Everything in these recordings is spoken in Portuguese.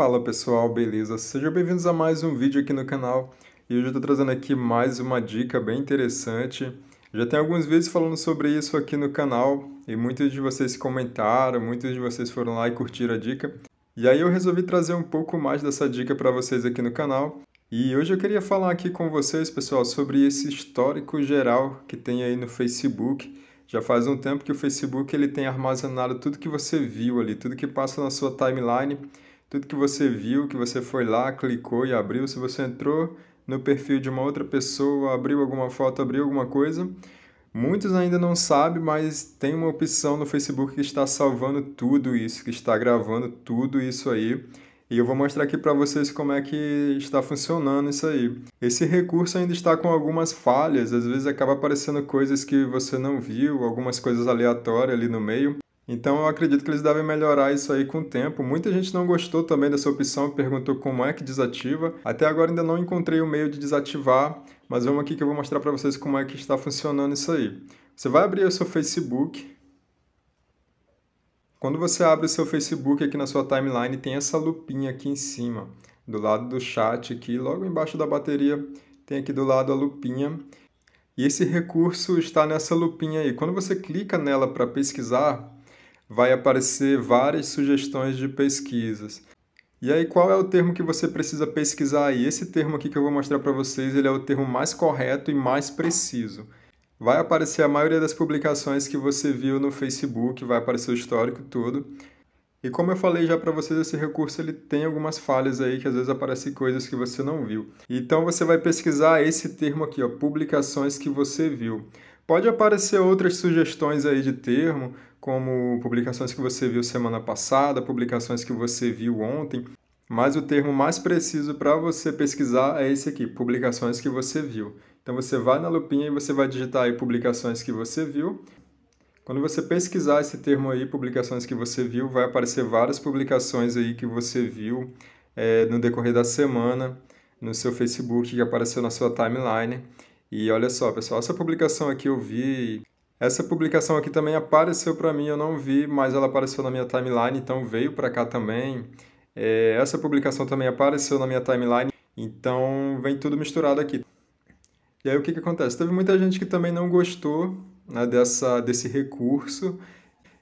Fala pessoal, beleza? Sejam bem-vindos a mais um vídeo aqui no canal e hoje eu estou trazendo aqui mais uma dica bem interessante. Já tem alguns vídeos falando sobre isso aqui no canal e muitos de vocês comentaram, muitos de vocês foram lá e curtiram a dica. E aí eu resolvi trazer um pouco mais dessa dica para vocês aqui no canal. E hoje eu queria falar aqui com vocês, pessoal, sobre esse histórico geral que tem aí no Facebook. Já faz um tempo que o Facebook ele tem armazenado tudo que você viu ali, tudo que passa na sua timeline tudo que você viu, que você foi lá, clicou e abriu, se você entrou no perfil de uma outra pessoa, abriu alguma foto, abriu alguma coisa, muitos ainda não sabem, mas tem uma opção no Facebook que está salvando tudo isso, que está gravando tudo isso aí. E eu vou mostrar aqui para vocês como é que está funcionando isso aí. Esse recurso ainda está com algumas falhas, às vezes acaba aparecendo coisas que você não viu, algumas coisas aleatórias ali no meio. Então eu acredito que eles devem melhorar isso aí com o tempo. Muita gente não gostou também dessa opção, perguntou como é que desativa. Até agora ainda não encontrei o um meio de desativar, mas vamos aqui que eu vou mostrar para vocês como é que está funcionando isso aí. Você vai abrir o seu Facebook. Quando você abre o seu Facebook aqui na sua timeline, tem essa lupinha aqui em cima, do lado do chat aqui, logo embaixo da bateria, tem aqui do lado a lupinha. E esse recurso está nessa lupinha aí. Quando você clica nela para pesquisar, vai aparecer várias sugestões de pesquisas. E aí, qual é o termo que você precisa pesquisar aí? Esse termo aqui que eu vou mostrar para vocês, ele é o termo mais correto e mais preciso. Vai aparecer a maioria das publicações que você viu no Facebook, vai aparecer o histórico todo. E como eu falei já para vocês, esse recurso ele tem algumas falhas aí, que às vezes aparecem coisas que você não viu. Então você vai pesquisar esse termo aqui, ó, publicações que você viu. Pode aparecer outras sugestões aí de termo, como publicações que você viu semana passada, publicações que você viu ontem, mas o termo mais preciso para você pesquisar é esse aqui, publicações que você viu. Então você vai na lupinha e você vai digitar aí publicações que você viu. Quando você pesquisar esse termo aí, publicações que você viu, vai aparecer várias publicações aí que você viu é, no decorrer da semana no seu Facebook que apareceu na sua timeline. E olha só, pessoal, essa publicação aqui eu vi. Essa publicação aqui também apareceu para mim, eu não vi, mas ela apareceu na minha timeline, então veio para cá também. É, essa publicação também apareceu na minha timeline, então vem tudo misturado aqui. E aí o que, que acontece? Teve muita gente que também não gostou né, dessa, desse recurso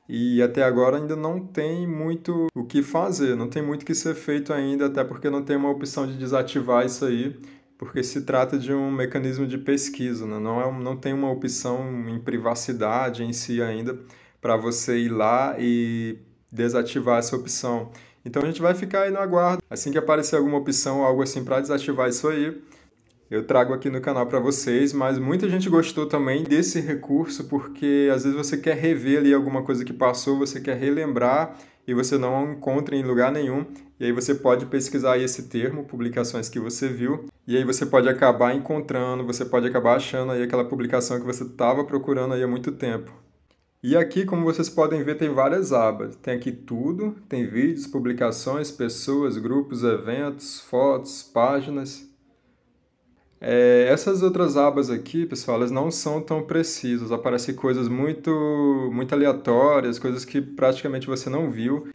e até agora ainda não tem muito o que fazer, não tem muito o que ser feito ainda, até porque não tem uma opção de desativar isso aí porque se trata de um mecanismo de pesquisa, né? não, é, não tem uma opção em privacidade em si ainda para você ir lá e desativar essa opção. Então a gente vai ficar aí no aguardo. Assim que aparecer alguma opção, algo assim para desativar isso aí, eu trago aqui no canal para vocês, mas muita gente gostou também desse recurso porque às vezes você quer rever ali alguma coisa que passou, você quer relembrar e você não encontra em lugar nenhum. E aí você pode pesquisar esse termo, publicações que você viu, e aí você pode acabar encontrando, você pode acabar achando aí aquela publicação que você estava procurando aí há muito tempo. E aqui, como vocês podem ver, tem várias abas. Tem aqui tudo, tem vídeos, publicações, pessoas, grupos, eventos, fotos, páginas. É, essas outras abas aqui, pessoal, elas não são tão precisas. Aparecem coisas muito, muito aleatórias, coisas que praticamente você não viu.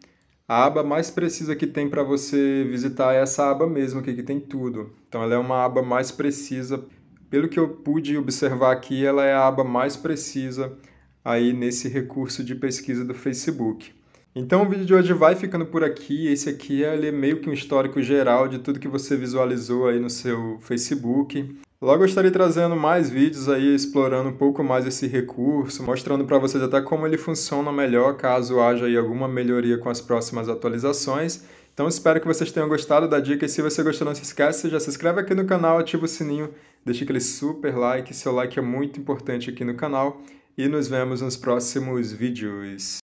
A aba mais precisa que tem para você visitar é essa aba mesmo, que tem tudo. Então ela é uma aba mais precisa. Pelo que eu pude observar aqui, ela é a aba mais precisa aí nesse recurso de pesquisa do Facebook. Então o vídeo de hoje vai ficando por aqui. Esse aqui é meio que um histórico geral de tudo que você visualizou aí no seu Facebook. Logo eu estarei trazendo mais vídeos aí explorando um pouco mais esse recurso, mostrando para vocês até como ele funciona melhor, caso haja aí alguma melhoria com as próximas atualizações. Então espero que vocês tenham gostado da dica e se você gostou não se esquece, já se inscreve aqui no canal, ativa o sininho, deixa aquele super like, seu like é muito importante aqui no canal e nos vemos nos próximos vídeos.